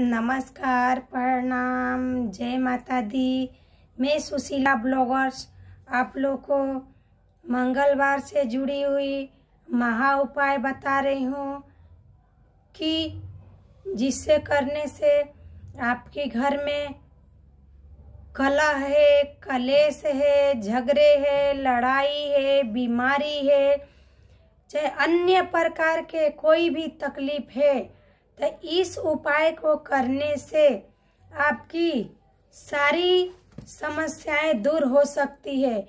नमस्कार प्रणाम जय माता दी मैं सुशीला ब्लॉगर्स आप लोग को मंगलवार से जुड़ी हुई महा उपाय बता रही हूँ कि जिससे करने से आपके घर में कला है कलेश है झगड़े है लड़ाई है बीमारी है चाहे अन्य प्रकार के कोई भी तकलीफ है तो इस उपाय को करने से आपकी सारी समस्याएं दूर हो सकती है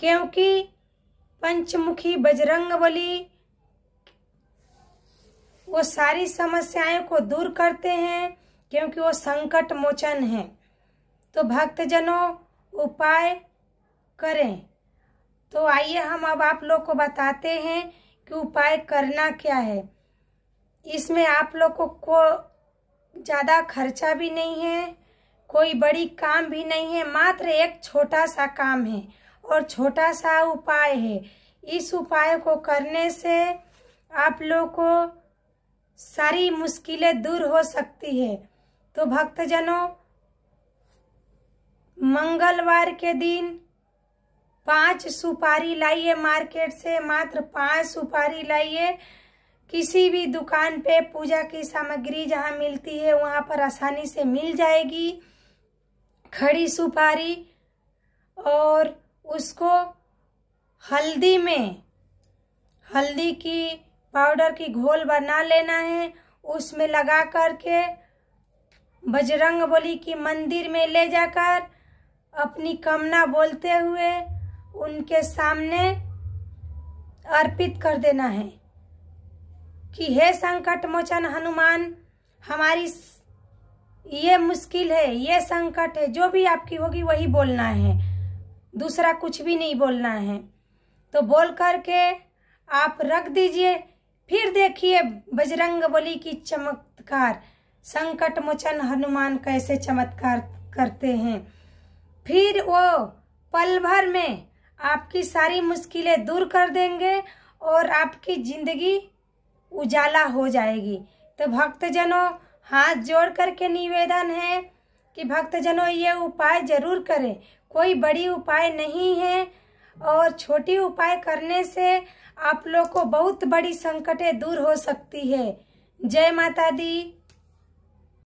क्योंकि पंचमुखी बजरंग बली वो सारी समस्याएं को दूर करते हैं क्योंकि वो संकट मोचन है तो भक्तजनों उपाय करें तो आइए हम अब आप लोग को बताते हैं कि उपाय करना क्या है इसमें आप लोगों को ज़्यादा खर्चा भी नहीं है कोई बड़ी काम भी नहीं है मात्र एक छोटा सा काम है और छोटा सा उपाय है इस उपाय को करने से आप लोग को सारी मुश्किलें दूर हो सकती है तो भक्तजनों मंगलवार के दिन पांच सुपारी लाइए मार्केट से मात्र पांच सुपारी लाइए किसी भी दुकान पे पूजा की सामग्री जहाँ मिलती है वहाँ पर आसानी से मिल जाएगी खड़ी सुपारी और उसको हल्दी में हल्दी की पाउडर की घोल बना लेना है उसमें लगा करके बजरंग बली की मंदिर में ले जाकर अपनी कामना बोलते हुए उनके सामने अर्पित कर देना है कि हे संकट मोचन हनुमान हमारी ये मुश्किल है ये संकट है जो भी आपकी होगी वही बोलना है दूसरा कुछ भी नहीं बोलना है तो बोल करके आप रख दीजिए फिर देखिए बजरंग बली की चमत्कार संकट मोचन हनुमान कैसे चमत्कार करते हैं फिर वो पल भर में आपकी सारी मुश्किलें दूर कर देंगे और आपकी ज़िंदगी उजाला हो जाएगी तो भक्तजनों हाथ जोड़ करके निवेदन है कि भक्तजनों ये उपाय जरूर करें कोई बड़ी उपाय नहीं है और छोटी उपाय करने से आप लोग को बहुत बड़ी संकटें दूर हो सकती है जय माता दी